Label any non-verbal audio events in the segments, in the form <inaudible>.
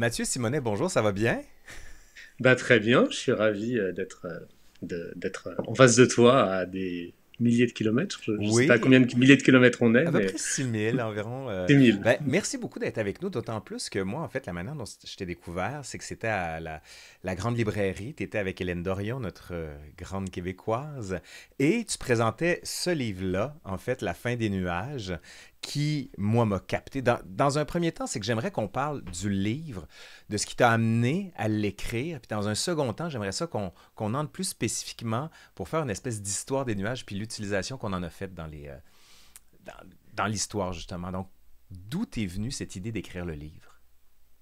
Mathieu Simonet, bonjour, ça va bien? Ben, très bien, je suis ravi euh, d'être, euh, euh, en face de toi à des milliers de kilomètres. Je ne sais pas combien de milliers de kilomètres on est. À peu près 000 environ. Ben, merci beaucoup d'être avec nous, d'autant plus que moi, en fait, la manière dont je t'ai découvert, c'est que c'était à la, la, grande librairie. Tu étais avec Hélène Dorion, notre grande québécoise, et tu présentais ce livre-là, en fait, La fin des nuages, qui, moi, m'a capté. Dans, un premier temps, c'est que j'aimerais qu'on parle du livre, de ce qui t'a amené à l'écrire. Puis dans un second temps, j'aimerais ça qu'on entre plus spécifiquement pour faire une espèce d'histoire des nuages, puis l'utilisation qu'on en a faite dans euh, l'histoire, justement. Donc, d'où est venue cette idée d'écrire le livre?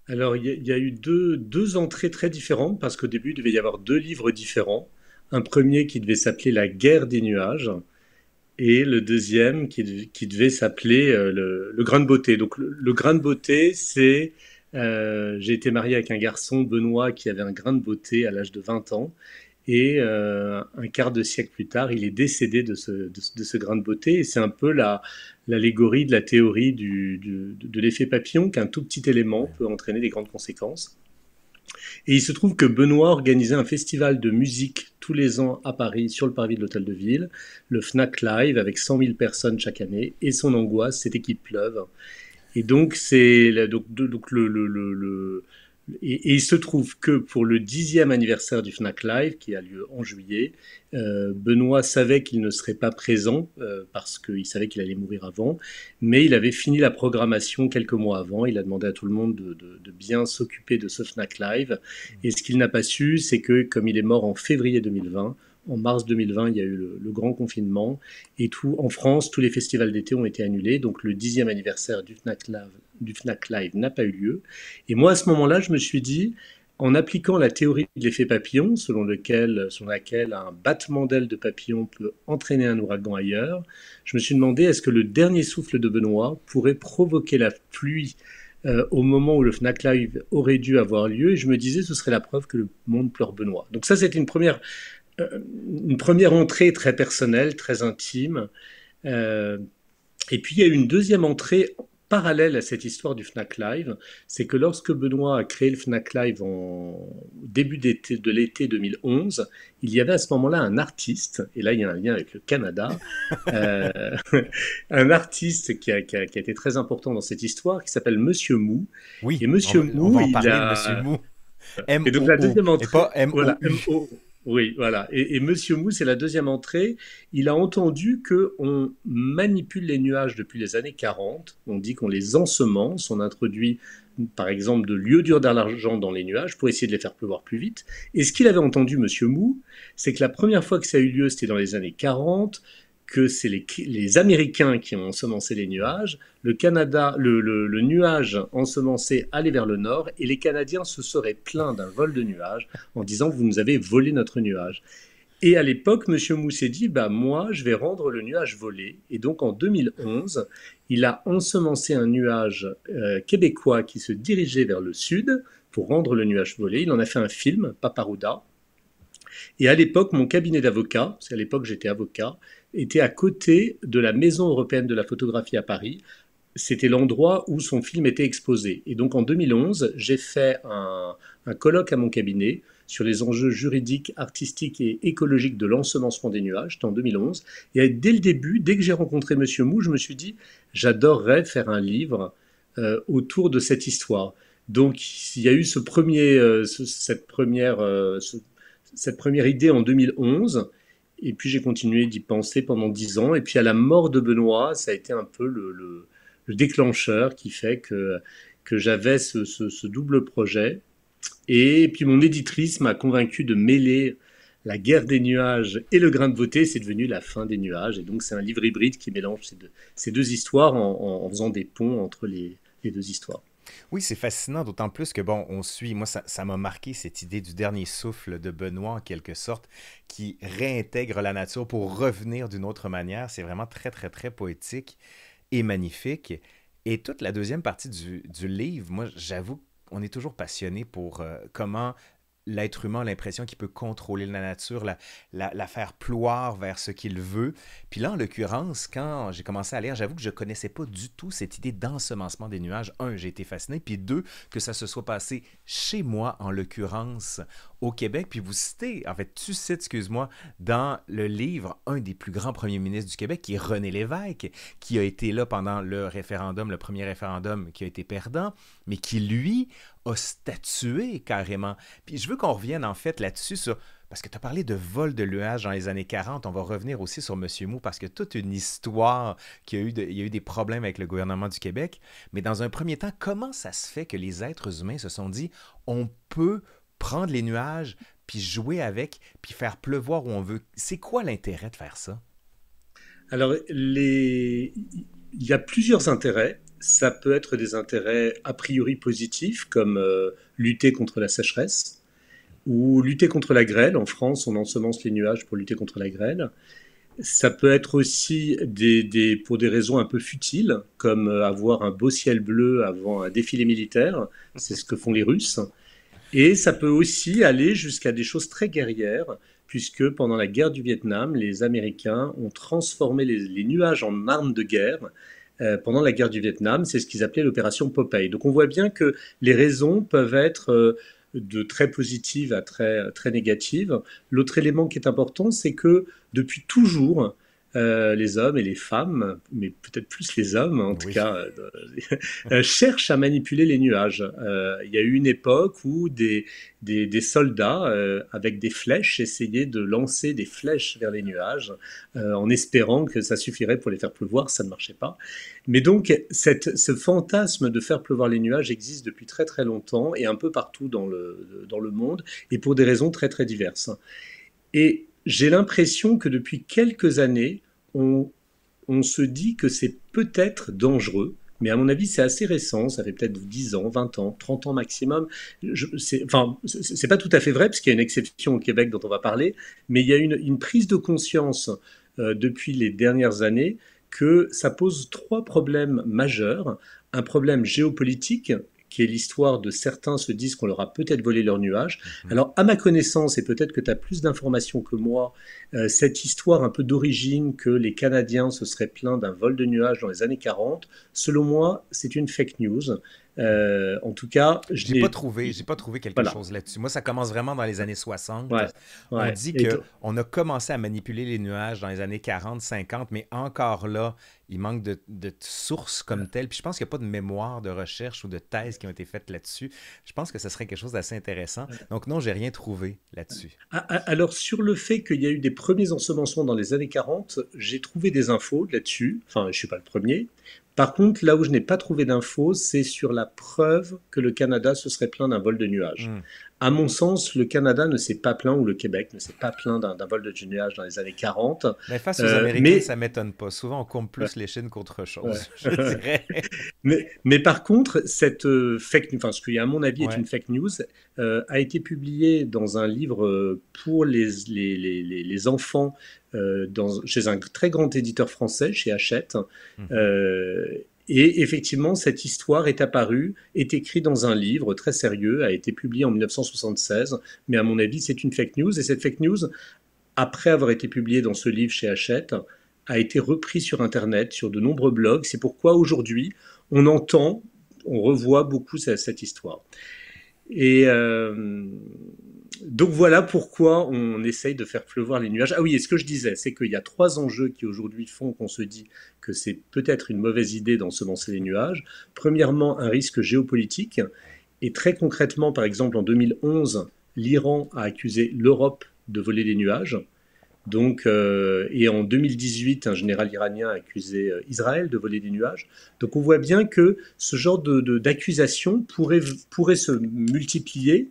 Alors, il y, a eu deux, deux entrées très différentes, parce qu'au début, il devait y avoir deux livres différents. Un premier qui devait s'appeler La guerre des nuages, et le deuxième qui, devait s'appeler euh, le, grain de beauté. Donc le, grain de beauté, c'est euh, j'ai été marié avec un garçon, Benoît, qui avait un grain de beauté à l'âge de 20 ans. Et euh, un quart de siècle plus tard, il est décédé de ce, grain de beauté. Et c'est un peu l'allégorie de la théorie de l'effet papillon, qu'un tout petit élément peut entraîner des grandes conséquences. Et il se trouve que Benoît organisait un festival de musique tous les ans à Paris sur le parvis de l'Hôtel de Ville, le Fnac Live avec 100 000 personnes chaque année. Et son angoisse, c'était qu'il pleuve. Et donc, c'est donc, donc le et, il se trouve que pour le dixième anniversaire du Fnac Live, qui a lieu en juillet, euh, Benoît savait qu'il ne serait pas présent euh, parce qu'il savait qu'il allait mourir avant, mais il avait fini la programmation quelques mois avant. Il a demandé à tout le monde de, de bien s'occuper de ce Fnac Live. Et ce qu'il n'a pas su, c'est que comme il est mort en février 2020, en mars 2020, il y a eu le, grand confinement et tout en France, tous les festivals d'été ont été annulés. Donc le dixième anniversaire du Fnac Live, n'a pas eu lieu. Et moi, à ce moment-là, je me suis dit, en appliquant la théorie de l'effet papillon, selon, lequel, selon laquelle un battement d'aile de papillon peut entraîner un ouragan ailleurs, je me suis demandé est-ce que le dernier souffle de Benoît pourrait provoquer la pluie euh, au moment où le Fnac Live aurait dû avoir lieu, et je me disais ce serait la preuve que le monde pleure Benoît. Donc ça, c'était une première une première entrée très personnelle, très intime. Euh, et puis il y a une deuxième entrée parallèle à cette histoire du Fnac Live, c'est que lorsque Benoît a créé le Fnac Live en début de l'été 2011, il y avait à ce moment-là un artiste, et là il y a un lien avec le Canada, <laughs> euh, un artiste qui a, été très important dans cette histoire, qui s'appelle Monsieur Mou. Oui, et Monsieur Mou, on va parler, Monsieur Mou. et donc la deuxième entrée, pas m oui, voilà. Et, M. Monsieur Mou, c'est la deuxième entrée. Il a entendu que on manipule les nuages depuis les années 40. On dit qu'on les ensemence. On introduit, par exemple, de l'iodure d'argent dans les nuages pour essayer de les faire pleuvoir plus vite. Et ce qu'il avait entendu, Monsieur Mou, c'est que la première fois que ça a eu lieu, c'était dans les années 40 que c'est les, Américains qui ont ensemencé les nuages, le Canada, le, nuage ensemencé allait vers le nord et les Canadiens se seraient plaints d'un vol de nuages en disant vous nous avez volé notre nuage. Et à l'époque, M. Mousset dit bah moi je vais rendre le nuage volé et donc en 2011 il a ensemencé un nuage euh, québécois qui se dirigeait vers le sud pour rendre le nuage volé. Il en a fait un film, Paparuda Et à l'époque, mon cabinet d'avocat, c'est à l'époque j'étais avocat, était à côté de la Maison européenne de la photographie à Paris. C'était l'endroit où son film était exposé. Et donc en 2011, j'ai fait un, colloque à mon cabinet sur les enjeux juridiques, artistiques et écologiques de l'ensemencement des nuages, c'était en 2011. Et dès le début, dès que j'ai rencontré M. Mou, je me suis dit, j'adorerais faire un livre euh, autour de cette histoire. Donc il y a eu premier, euh, euh, cette première idée en 2011. Et puis j'ai continué d'y penser pendant dix ans. Et puis à la mort de Benoît, ça a été un peu le, déclencheur qui fait que, que j'avais ce, double projet. Et puis mon éditrice m'a convaincu de mêler la guerre des nuages et le grain de beauté. C'est devenu la fin des nuages. Et donc c'est un livre hybride qui mélange ces deux, histoires en, faisant des ponts entre les deux histoires. Oui, c'est fascinant, d'autant plus que, bon, on suit, moi, ça m'a marqué cette idée du dernier souffle de Benoît, en quelque sorte, qui réintègre la nature pour revenir d'une autre manière. C'est vraiment très, très, très poétique et magnifique. Et toute la deuxième partie du, livre, moi, j'avoue on est toujours passionné pour euh, comment l'être humain l'impression qu'il peut contrôler la nature, la, faire ploire vers ce qu'il veut. Puis là, en l'occurrence, quand j'ai commencé à lire, j'avoue que je connaissais pas du tout cette idée d'ensemencement des nuages. Un, j'ai été fasciné, puis deux, que ça se soit passé chez moi, en l'occurrence, au Québec. Puis vous citez, en fait, tu cites, excuse-moi, dans le livre, un des plus grands premiers ministres du Québec, qui est René Lévesque, qui a été là pendant le référendum, le premier référendum qui a été perdant mais qui, lui, a statué carrément. Puis je veux qu'on revienne en fait là-dessus Parce que tu as parlé de vol de nuages dans les années 40. On va revenir aussi sur M. Mou parce que toute une histoire qui a eu, y a eu des problèmes avec le gouvernement du Québec. Mais dans un premier temps, comment ça se fait que les êtres humains se sont dit on peut prendre les nuages, puis jouer avec, puis faire pleuvoir où on veut? C'est quoi l'intérêt de faire ça? Alors, les il y a plusieurs intérêts. Ça peut être des intérêts a priori positifs, comme euh, lutter contre la sécheresse ou lutter contre la grêle. En France, on ensemence les nuages pour lutter contre la grêle. Ça peut être aussi pour des raisons un peu futiles, comme euh, avoir un beau ciel bleu avant un défilé militaire. C'est ce que font les Russes. Et ça peut aussi aller jusqu'à des choses très guerrières, puisque pendant la guerre du Vietnam, les Américains ont transformé les, nuages en armes de guerre euh, pendant la guerre du Vietnam. C'est ce qu'ils appelaient l'opération Popeye. Donc on voit bien que les raisons peuvent être euh, de très positives à très, très négatives. L'autre élément qui est important, c'est que depuis toujours, euh, les hommes et les femmes, mais peut-être plus les hommes en tout cas, euh, <laughs> euh, cherchent à manipuler les nuages. Il y a eu une époque où des, des, soldats avec des flèches essayaient de lancer des flèches vers les nuages en espérant que ça suffirait pour les faire pleuvoir, ça ne marchait pas. Mais donc ce fantasme de faire pleuvoir les nuages existe depuis très très longtemps et un peu partout dans le, dans le monde et pour des raisons très très diverses. Et j'ai l'impression que depuis quelques années, on, se dit que c'est peut-être dangereux. Mais à mon avis, c'est assez récent, ça fait peut-être 10 ans, 20 ans, 30 ans maximum. Je, c'est, enfin, c'est pas tout à fait vrai, parce qu'il y a une exception au Québec dont on va parler, mais il y a une, une prise de conscience euh, depuis les dernières années que ça pose trois problèmes majeurs. Un problème géopolitique, qui est l'histoire de certains se disent qu'on leur a peut-être volé leurs nuages. Mhm. Alors, à ma connaissance, et peut-être que tu as plus d'informations que moi, euh, cette histoire un peu d'origine que les Canadiens se seraient plaints d'un vol de nuages dans les années 40, selon moi, c'est une fake news. Euh, en tout cas, je n'ai pas trouvé, j'ai pas trouvé quelque chose là-dessus. Moi, ça commence vraiment dans les années 60. Ouais, a On dit qu'on a commencé à manipuler les nuages dans les années 40, 50, mais encore là, il manque de, sources comme telles. Puis je pense qu'il n'y a pas de mémoire de recherche ou de thèse qui ont été faites là-dessus. Je pense que ce serait quelque chose d'assez intéressant. Donc non, j'ai rien trouvé là-dessus. Ah, ah, alors sur le fait qu'il y a eu des premiers ensemencements dans les années 40, j'ai trouvé des infos là-dessus. Enfin, je suis pas le premier, par contre, là où je n'ai pas trouvé d'infos, c'est sur la preuve que le Canada se serait plein d'un vol de nuages. Hmm à mon sens, le Canada ne s'est pas plaint, ou le Québec ne s'est pas plaint d'un vol de nuage dans les années 40. Mais face aux euh, Américains, ça m'étonne pas. Souvent, on compte plus les chaînes qu'autre chose, <laughs> je dirais. <laughs> mais, par contre, cette euh, fake enfin, ce qui, à mon avis, est une fake news, euh, a été publié dans un livre pour les, les, enfants dans, chez un très grand éditeur français, chez Hachette. Mmh. Et effectivement, cette histoire est apparue, est écrite dans un livre très sérieux, a été publié en 1976, mais à mon avis, c'est une fake news. Et cette fake news, après avoir été publiée dans ce livre chez Hachette, a été reprise sur Internet, sur de nombreux blogs. C'est pourquoi aujourd'hui, on entend, on revoit beaucoup cette, histoire. Et euh, donc voilà pourquoi on essaye de faire pleuvoir les nuages. Ah oui, et ce que je disais, c'est qu'il y a trois enjeux qui aujourd'hui font qu'on se dit que c'est peut-être une mauvaise idée d'ensemencer les nuages. Premièrement, un risque géopolitique. Et très concrètement, par exemple, en 2011, l'Iran a accusé l'Europe de voler des nuages. Donc, euh, et en 2018, un général iranien a accusé euh, Israël de voler des nuages. Donc on voit bien que ce genre d'accusations de, pourrait se multiplier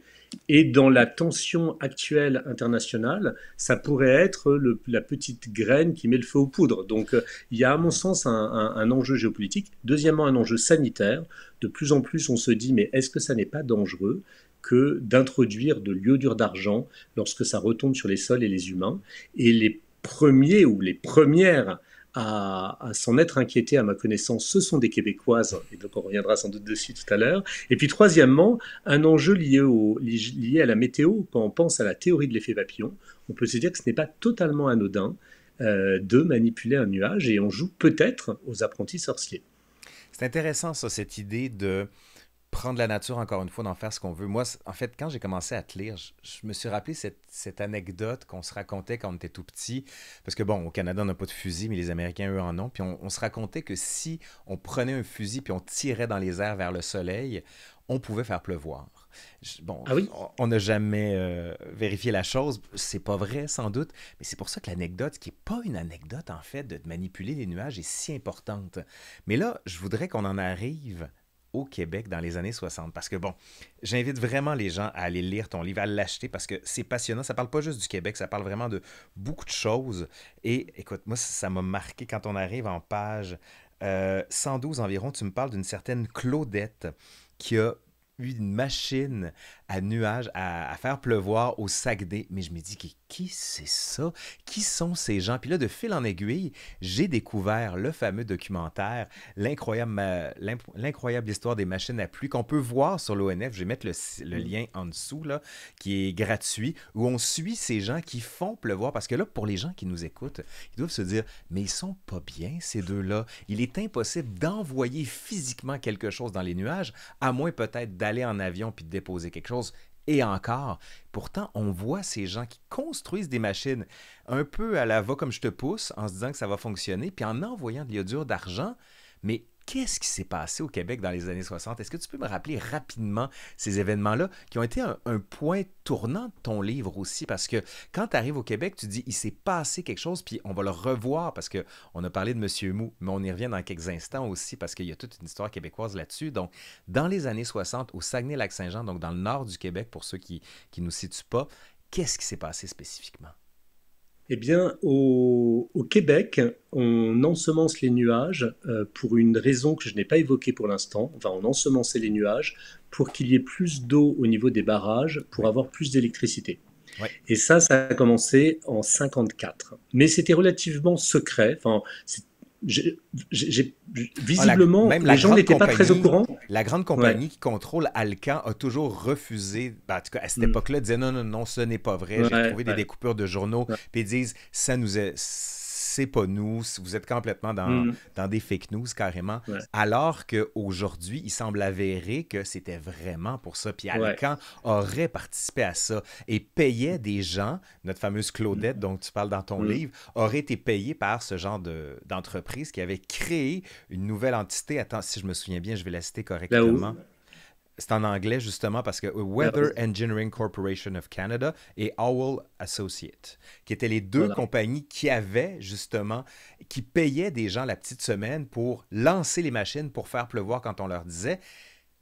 et dans la tension actuelle internationale, ça pourrait être la petite graine qui met le feu aux poudres. Donc euh, il y a à mon sens un, un enjeu géopolitique. Deuxièmement, un enjeu sanitaire. De plus en plus, on se dit, mais est-ce que ça n'est pas dangereux que d'introduire de l'iodure d'argent lorsque ça retombe sur les sols et les humains Et les premiers ou les premières à, s'en être inquiété, à ma connaissance, ce sont des Québécoises, et donc on reviendra sans doute dessus tout à l'heure. Et puis troisièmement, un enjeu lié, au, lié à la météo, quand on pense à la théorie de l'effet papillon, on peut se dire que ce n'est pas totalement anodin euh, de manipuler un nuage, et on joue peut-être aux apprentis sorciers. C'est intéressant ça, cette idée de prendre la nature encore une fois, d'en faire ce qu'on veut. Moi, en fait, quand j'ai commencé à te lire, je, me suis rappelé cette, anecdote qu'on se racontait quand on était tout petit. Parce que bon, au Canada, on n'a pas de fusil, mais les Américains, eux, en ont. Puis on, se racontait que si on prenait un fusil puis on tirait dans les airs vers le soleil, on pouvait faire pleuvoir. Bon, ah on n'a jamais euh, vérifié la chose, c'est pas vrai sans doute, mais c'est pour ça que l'anecdote, qui n'est pas une anecdote en fait, de manipuler les nuages est si importante. Mais là, je voudrais qu'on en arrive au Québec dans les années 60. Parce que bon, j'invite vraiment les gens à aller lire ton livre, à l'acheter parce que c'est passionnant. Ça parle pas juste du Québec, ça parle vraiment de beaucoup de choses. Et écoute, moi, ça m'a marqué quand on arrive en page 112 euh, environ, tu me parles d'une certaine Claudette qui a eu une machine à nuages, à, faire pleuvoir au Saguenay. Mais je me dis, qui, c'est ça? Qui sont ces gens? Puis là, de fil en aiguille, j'ai découvert le fameux documentaire, l'incroyable histoire des machines à pluie, qu'on peut voir sur l'ONF. Je vais mettre le, mm. lien en dessous, là, qui est gratuit, où on suit ces gens qui font pleuvoir. Parce que là, pour les gens qui nous écoutent, ils doivent se dire, mais ils sont pas bien, ces deux-là. Il est impossible d'envoyer physiquement quelque chose dans les nuages, à moins peut-être d'aller en avion puis de déposer quelque chose et encore. Pourtant, on voit ces gens qui construisent des machines un peu à la va comme je te pousse en se disant que ça va fonctionner, puis en envoyant de l'iodure d'argent, mais Qu'est-ce qui s'est passé au Québec dans les années 60? Est-ce que tu peux me rappeler rapidement ces événements-là qui ont été un, point tournant de ton livre aussi? Parce que quand tu arrives au Québec, tu dis, il s'est passé quelque chose, puis on va le revoir parce qu'on a parlé de M. Mou, mais on y revient dans quelques instants aussi parce qu'il y a toute une histoire québécoise là-dessus. Donc, dans les années 60, au Saguenay-Lac-Saint-Jean, donc dans le nord du Québec, pour ceux qui ne nous situent pas, qu'est-ce qui s'est passé spécifiquement? Eh bien, au, Québec, on ensemence les nuages euh, pour une raison que je n'ai pas évoquée pour l'instant. Enfin, on ensemençait les nuages pour qu'il y ait plus d'eau au niveau des barrages, pour avoir plus d'électricité. Et ça, ça a commencé en 1954. Mais c'était relativement secret. Enfin, ah, visiblement, même les gens n'étaient pas très au courant. La grande compagnie qui contrôle Alcan a toujours refusé, ben, en tout cas à cette mm. époque-là, disait non, non, non, ce n'est pas vrai. j'ai trouvé des découpures de journaux, puis disent ça nous est c'est pas nous, vous êtes complètement mm. dans, des fake news carrément. Alors qu'aujourd'hui, il semble avéré que c'était vraiment pour ça. Puis Alcan aurait participé à ça et payait des gens, notre fameuse Claudette dont tu parles dans ton mm. livre, aurait été payée par ce genre d'entreprise qui avait créé une nouvelle entité. Attends, si je me souviens bien, je vais la citer ben correctement c'est en anglais justement parce que euh, Weather Engineering Corporation of Canada et Owl Associates, qui étaient les deux compagnies qui avaient justement, qui payaient des gens la petite semaine pour lancer les machines pour faire pleuvoir quand on leur disait.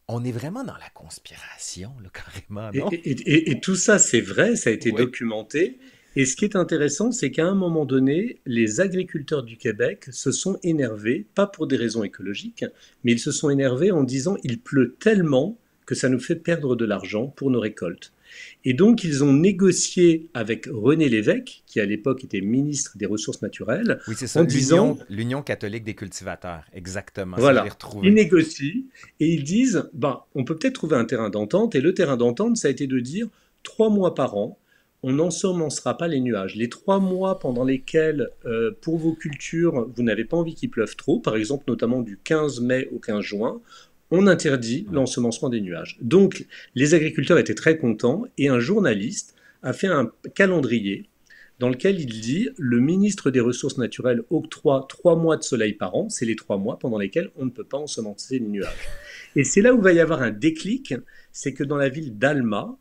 On est vraiment dans la conspiration, le <laughs> carrément. Et, tout ça, c'est vrai, ça a été documenté. Et ce qui est intéressant, c'est qu'à un moment donné, les agriculteurs du Québec se sont énervés, pas pour des raisons écologiques, mais ils se sont énervés en disant il pleut tellement que ça nous fait perdre de l'argent pour nos récoltes. Et donc, ils ont négocié avec René Lévesque, qui à l'époque était ministre des Ressources naturelles, oui, ça, en disant l'Union catholique des cultivateurs, exactement. Voilà. Ils négocient et ils disent, ben, on peut peut-être trouver un terrain d'entente. Et le terrain d'entente, ça a été de dire trois mois par an, on n'ensemencera pas les nuages. Les trois mois pendant lesquels, euh, pour vos cultures, vous n'avez pas envie qu'il pleuve trop, par exemple notamment du 15 mai au 15 juin, on interdit l'ensemencement des nuages. Donc les agriculteurs étaient très contents et un journaliste a fait un calendrier dans lequel il dit le ministre des Ressources naturelles octroie trois mois de soleil par an, c'est les trois mois pendant lesquels on ne peut pas ensemencer les nuages. Et c'est là où va y avoir un déclic, c'est que dans la ville d'Alma,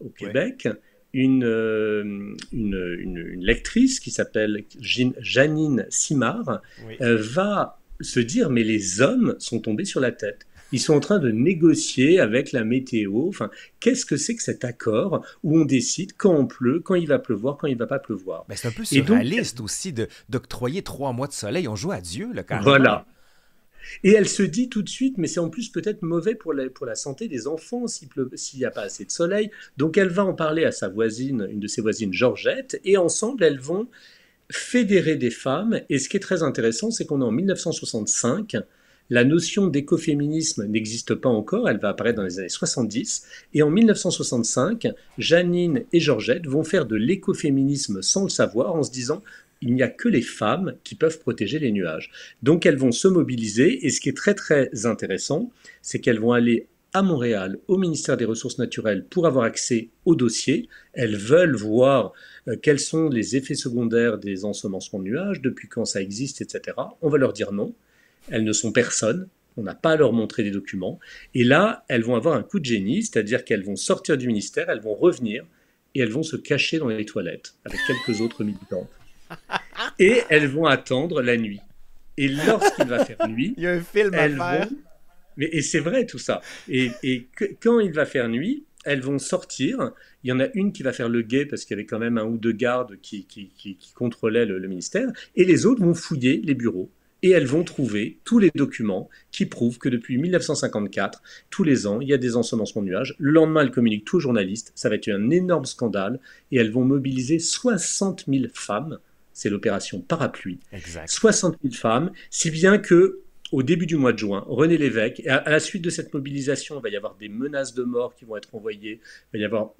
au Québec, euh, une, une, lectrice qui s'appelle Janine Simard euh, va se dire mais les hommes sont tombés sur la tête. Ils sont en train de négocier avec la météo. Enfin, qu'est-ce que c'est que cet accord où on décide quand on pleut, quand il va pleuvoir, quand il ne va pas pleuvoir ben, C'est un peu surréaliste aussi d'octroyer trois mois de soleil. On joue à Dieu, le quand Voilà. Et elle se dit tout de suite, mais c'est en plus peut-être mauvais pour pour la santé des enfants s'il n'y a pas assez de soleil. Donc elle va en parler à sa voisine, une de ses voisines, Georgette, et ensemble elles vont fédérer des femmes. Et ce qui est très intéressant, c'est qu'on est en 1965 la notion d'écoféminisme n'existe pas encore, elle va apparaître dans les années 70, et en 1965, Janine et Georgette vont faire de l'écoféminisme sans le savoir en se disant il n'y a que les femmes qui peuvent protéger les nuages. Donc elles vont se mobiliser, et ce qui est très très intéressant, c'est qu'elles vont aller à Montréal, au ministère des Ressources naturelles, pour avoir accès au dossier. Elles veulent voir euh, quels sont les effets secondaires des ensemencements de nuages, depuis quand ça existe, etc. On va leur dire non elles ne sont personne, on n'a pas à leur montrer des documents. Et là, elles vont avoir un coup de génie, c'est-à-dire qu'elles vont sortir du ministère, elles vont revenir et elles vont se cacher dans les toilettes avec quelques autres militantes. <laughs> Et elles vont attendre la nuit. Et lorsqu'il va faire nuit, <laughs> il y a un film à Mais, et c'est vrai tout ça. Et, quand il va faire nuit, elles vont sortir. Il y en a une qui va faire le guet parce qu'il y avait quand même un ou deux gardes qui, qui, contrôlaient le ministère. Et les autres vont fouiller les bureaux et elles vont trouver tous les documents qui prouvent que depuis 1954, tous les ans, il y a des ensemencements de nuages. Le lendemain, elles communiquent tout aux journalistes, ça va être un énorme scandale, et elles vont mobiliser 60 000 femmes, c'est l'opération Parapluie, exact. 60 000 femmes, si bien que au début du mois de juin, René Lévesque, à, la suite de cette mobilisation, il va y avoir des menaces de mort qui vont être envoyées, il va y avoir,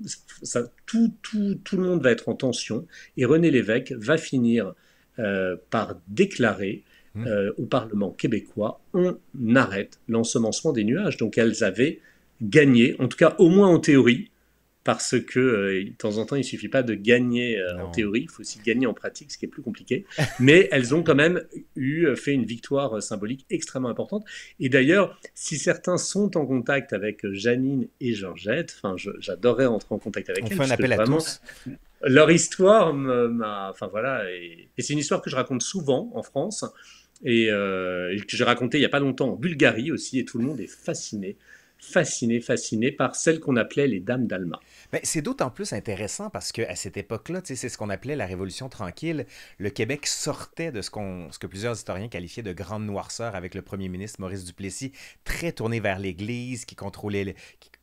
ça, tout, tout, tout le monde va être en tension, et René Lévesque va finir euh, par déclarer Mmh. Euh, au Parlement québécois, on arrête l'ensemencement des nuages. Donc elles avaient gagné, en tout cas au moins en théorie, parce que euh, de temps en temps, il ne suffit pas de gagner euh, en théorie, il faut aussi gagner en pratique, ce qui est plus compliqué. <laughs> Mais elles ont quand même eu fait une victoire symbolique extrêmement importante. Et d'ailleurs, si certains sont en contact avec Janine et Georgette, enfin, j'adorerais entrer en contact avec elles. vraiment, Leur histoire, enfin voilà, et c'est une histoire que je raconte souvent en France. Euh, et, que j'ai raconté il n'y a pas longtemps en Bulgarie aussi, et tout le monde est fasciné, fasciné, fasciné par celles qu'on appelait les dames d'Alma. Mais c'est d'autant plus intéressant parce qu'à cette époque-là, c'est ce qu'on appelait la Révolution tranquille. Le Québec sortait de ce, ce que plusieurs historiens qualifiaient de grande noirceur avec le premier ministre Maurice Duplessis, très tourné vers l'Église, qui contrôlait,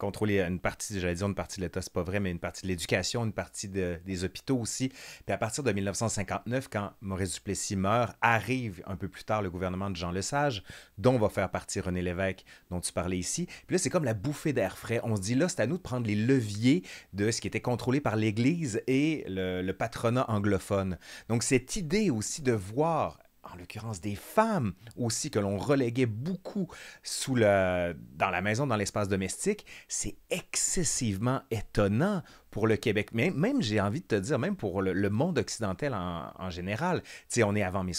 une partie, j'allais dire une partie de l'État, c'est pas vrai, mais une partie de l'éducation, une partie des hôpitaux aussi. Puis à partir de 1959, quand Maurice Duplessis meurt, arrive un peu plus tard le gouvernement de Jean Lesage, dont va faire partie René Lévesque, dont tu parlais ici. Puis là, c'est comme la bouffée d'air frais. On se dit là, c'est à nous de prendre les leviers de ce qui était contrôlé par l'Église et le, patronat anglophone. Donc cette idée aussi de voir en l'occurrence des femmes aussi, que l'on reléguait beaucoup sous le, dans la maison, dans l'espace domestique, c'est excessivement étonnant pour le Québec. Mais même, j'ai envie de te dire, même pour le, monde occidental en, général, sais, on est avant mai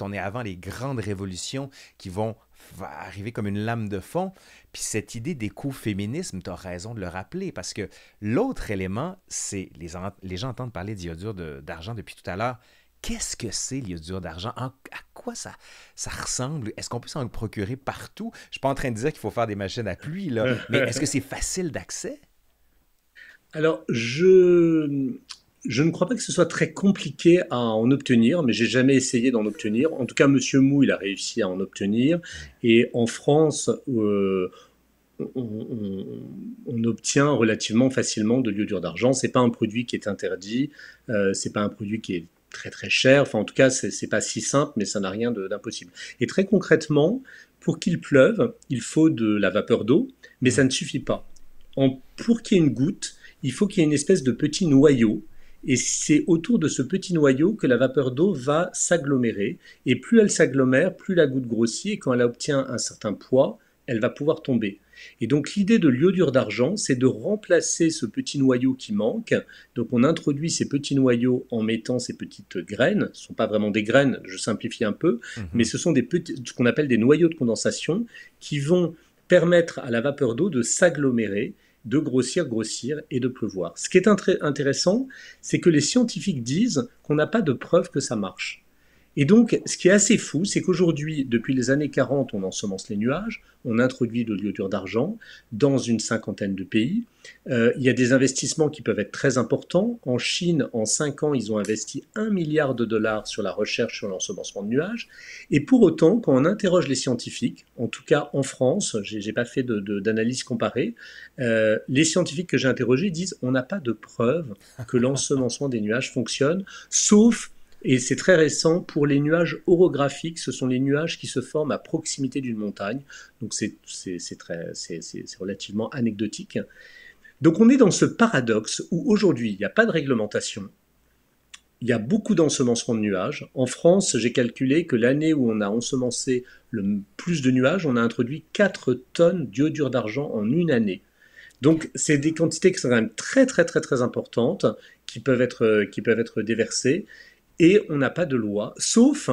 on est avant les grandes révolutions qui vont va arriver comme une lame de fond. Puis cette idée d'écoféminisme, tu as raison de le rappeler, parce que l'autre élément, c'est les, gens entendent parler d'iodure d'argent depuis tout à l'heure. Qu'est-ce que c'est l'iodure d'argent? À quoi ça, ça ressemble? Est-ce qu'on peut s'en procurer partout? Je ne suis pas en train de dire qu'il faut faire des machines à pluie, là, <laughs> mais est-ce que c'est facile d'accès? Alors, je, je ne crois pas que ce soit très compliqué à en obtenir, mais j'ai jamais essayé d'en obtenir. En tout cas, Monsieur Mou, il a réussi à en obtenir. Et en France, euh, on, obtient relativement facilement de l'iodure d'argent. C'est pas un produit qui est interdit. Euh, c'est pas un produit qui est très très cher. Enfin, en tout cas, c'est pas si simple, mais ça n'a rien d'impossible. Et très concrètement, pour qu'il pleuve, il faut de la vapeur d'eau, mais ça ne suffit pas. pour qu'il y ait une goutte, il faut qu'il y ait une espèce de petit noyau et c'est autour de ce petit noyau que la vapeur d'eau va s'agglomérer. Et plus elle s'agglomère, plus la goutte grossit. Et quand elle obtient un certain poids, elle va pouvoir tomber. Et donc l'idée de l'iodure d'argent, c'est de remplacer ce petit noyau qui manque. Donc on introduit ces petits noyaux en mettant ces petites graines. Ce ne sont pas vraiment des graines, je simplifie un peu, mhm. mais ce sont des ce qu'on appelle des noyaux de condensation qui vont permettre à la vapeur d'eau de s'agglomérer de grossir, grossir et de pleuvoir. Ce qui est intéressant, c'est que les scientifiques disent qu'on n'a pas de preuve que ça marche. Et donc, ce qui est assez fou, c'est qu'aujourd'hui, depuis les années 40, on ensemence les nuages, on introduit de l'iodure d'argent dans une cinquantaine de pays. Euh, il y a des investissements qui peuvent être très importants. En Chine, en cinq ans, ils ont investi un milliard de dollars sur la recherche sur l'ensemencement de nuages. Et pour autant, quand on interroge les scientifiques, en tout cas en France, je n'ai pas fait d'analyse comparée, euh, les scientifiques que j'ai interrogés disent on n'a pas de preuve que l'ensemencement des nuages fonctionne, sauf et c'est très récent pour les nuages orographiques. Ce sont les nuages qui se forment à proximité d'une montagne. Donc c'est relativement anecdotique. Donc on est dans ce paradoxe où aujourd'hui il n'y a pas de réglementation. Il y a beaucoup d'ensemencement de nuages. En France, j'ai calculé que l'année où on a ensemencé le plus de nuages, on a introduit 4 tonnes d'iodure d'argent en une année. Donc, c'est des quantités qui sont quand même très, très, très, très importantes, qui peuvent être, qui peuvent être déversées et on n'a pas de loi, sauf,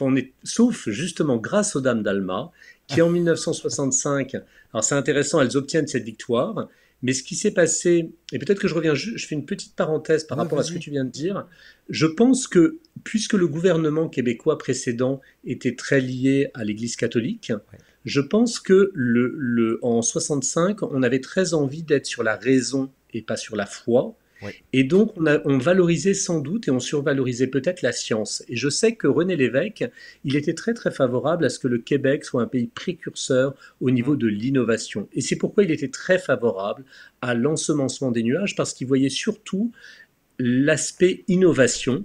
on est, sauf justement grâce aux dames d'Alma, qui en 1965, alors c'est intéressant, elles obtiennent cette victoire, mais ce qui s'est passé, et peut-être que je reviens, je fais une petite parenthèse par rapport à ce que tu viens de dire, je pense que puisque le gouvernement québécois précédent était très lié à l'Église catholique, je pense que le, le, en 65, on avait très envie d'être sur la raison et pas sur la foi. Et donc, on, valorisait sans doute et on survalorisait peut-être la science. Et je sais que René Lévesque, il était très très favorable à ce que le Québec soit un pays précurseur au niveau mm. de l'innovation. Et c'est pourquoi il était très favorable à l'ensemencement des nuages, parce qu'il voyait surtout l'aspect innovation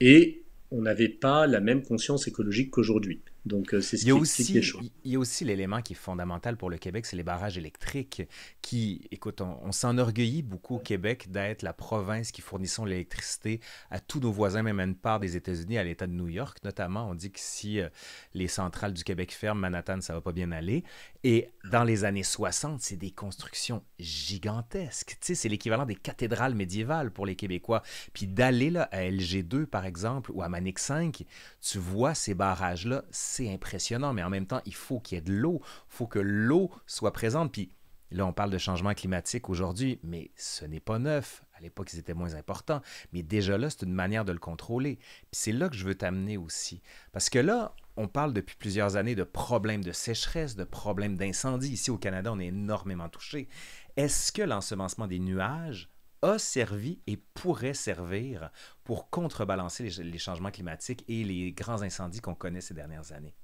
et on n'avait pas la même conscience écologique qu'aujourd'hui. Donc euh, c'est ce il y a qui aussi, Il y a aussi l'élément qui est fondamental pour le Québec, c'est les barrages électriques qui, écoute, on, on s'enorgueillit beaucoup au Québec d'être la province qui fournissons l'électricité à tous nos voisins, même à une part des États-Unis, à l'État de New York notamment. On dit que si euh, les centrales du Québec ferment, Manhattan, ça va pas bien aller. Et dans les années 60, c'est des constructions gigantesques. Tu sais, c'est l'équivalent des cathédrales médiévales pour les Québécois. Puis d'aller là à LG2, par exemple, ou à Manic 5, tu vois ces barrages-là, c'est impressionnant, mais en même temps, il faut qu'il y ait de l'eau, faut que l'eau soit présente. Puis là, on parle de changement climatique aujourd'hui, mais ce n'est pas neuf. À l'époque, étaient moins importants, mais déjà là, c'est une manière de le contrôler. Puis c'est là que je veux t'amener aussi. Parce que là, on parle depuis plusieurs années de problèmes de sécheresse, de problèmes d'incendie. Ici au Canada, on est énormément touché. Est-ce que l'ensemencement des nuages a servi et pourrait servir pour contrebalancer les, changements climatiques et les grands incendies qu'on connaît ces dernières années?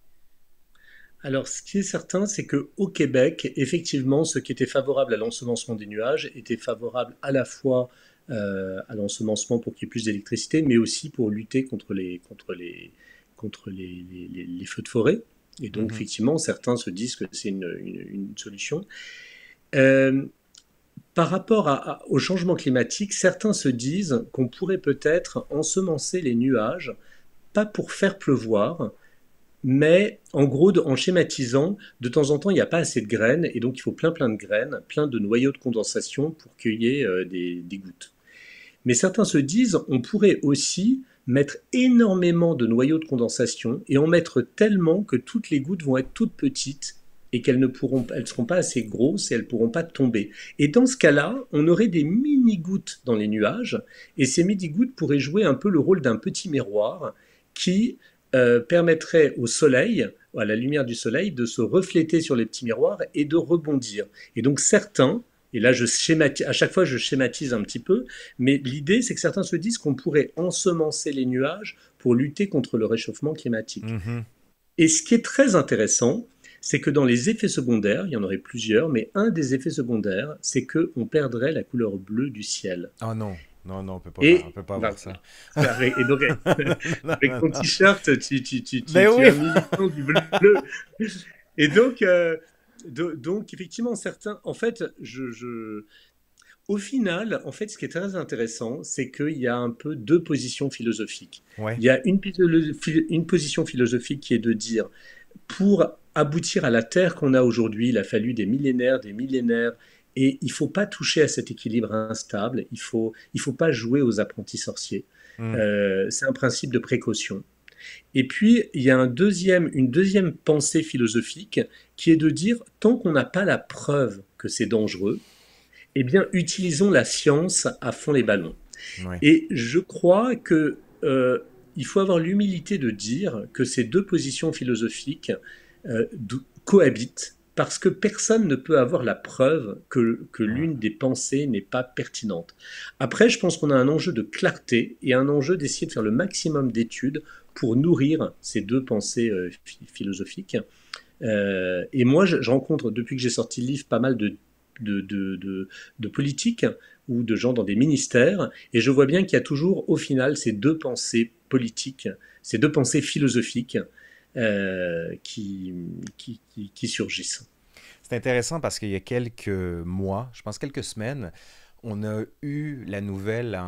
Alors, ce qui est certain, c'est que au Québec, effectivement, ce qui était favorable à l'ensemencement des nuages était favorable à la fois euh, à l'ensemencement pour qu'il y ait plus d'électricité, mais aussi pour lutter contre les, contre les, contre les, feux de forêt. Et donc, mhm. effectivement, certains se disent que c'est une, solution. Euh, par rapport au changement climatique, certains se disent qu'on pourrait peut-être ensemencer les nuages, pas pour faire pleuvoir, mais en gros, en schématisant, de temps en temps, il n'y a pas assez de graines, et donc il faut plein plein de graines, plein de noyaux de condensation pour cueillir euh, des, des, gouttes. Mais certains se disent, on pourrait aussi mettre énormément de noyaux de condensation et en mettre tellement que toutes les gouttes vont être toutes petites et qu'elles ne pourront, elles seront pas assez grosses et elles ne pourront pas tomber. Et dans ce cas-là, on aurait des mini gouttes dans les nuages et ces mini gouttes pourraient jouer un peu le rôle d'un petit miroir qui euh, permettrait au soleil, à la lumière du soleil, de se refléter sur les petits miroirs et de rebondir. Et donc certains et là je schématise, à chaque fois je schématise un petit peu, mais l'idée c'est que certains se disent qu'on pourrait ensemencer les nuages pour lutter contre le réchauffement climatique. Mm-hmm. Et ce qui est très intéressant, c'est que dans les effets secondaires, il y en aurait plusieurs, mais un des effets secondaires, c'est que on perdrait la couleur bleue du ciel. Ah non. Non, non, on peut pas, peut pas avoir ça. Et donc, avec <laughs> ton t-shirt, tu, tu, tu, tu, mais du bleu. Et donc, euh, donc, effectivement, certains. En fait, je, au final, en fait, ce qui est très intéressant, c'est qu'il y a un peu deux positions philosophiques. Il y a une position philosophique qui est de dire, pour aboutir à la Terre qu'on a aujourd'hui, il a fallu des millénaires, des millénaires. Et il ne faut pas toucher à cet équilibre instable, il ne faut, il faut pas jouer aux apprentis sorciers. Hmm. Euh, c'est un principe de précaution. Et puis, il y a un deuxième, une deuxième pensée philosophique qui est de dire, tant qu'on n'a pas la preuve que c'est dangereux, eh bien, utilisons la science à fond les ballons. Et je crois qu'il euh, faut avoir l'humilité de dire que ces deux positions philosophiques euh, cohabitent parce que personne ne peut avoir la preuve que, ah. l'une des pensées n'est pas pertinente. Après, je pense qu'on a un enjeu de clarté et un enjeu d'essayer de faire le maximum d'études pour nourrir ces deux pensées euh, philosophiques. Euh, et moi, je, rencontre, depuis que j'ai sorti le livre, pas mal de, de, de, de politiques ou de gens dans des ministères, et je vois bien qu'il y a toujours, au final, ces deux pensées politiques, ces deux pensées philosophiques euh, qui, surgissent. C'est intéressant parce qu'il y a quelques mois, je pense quelques semaines, on a eu la nouvelle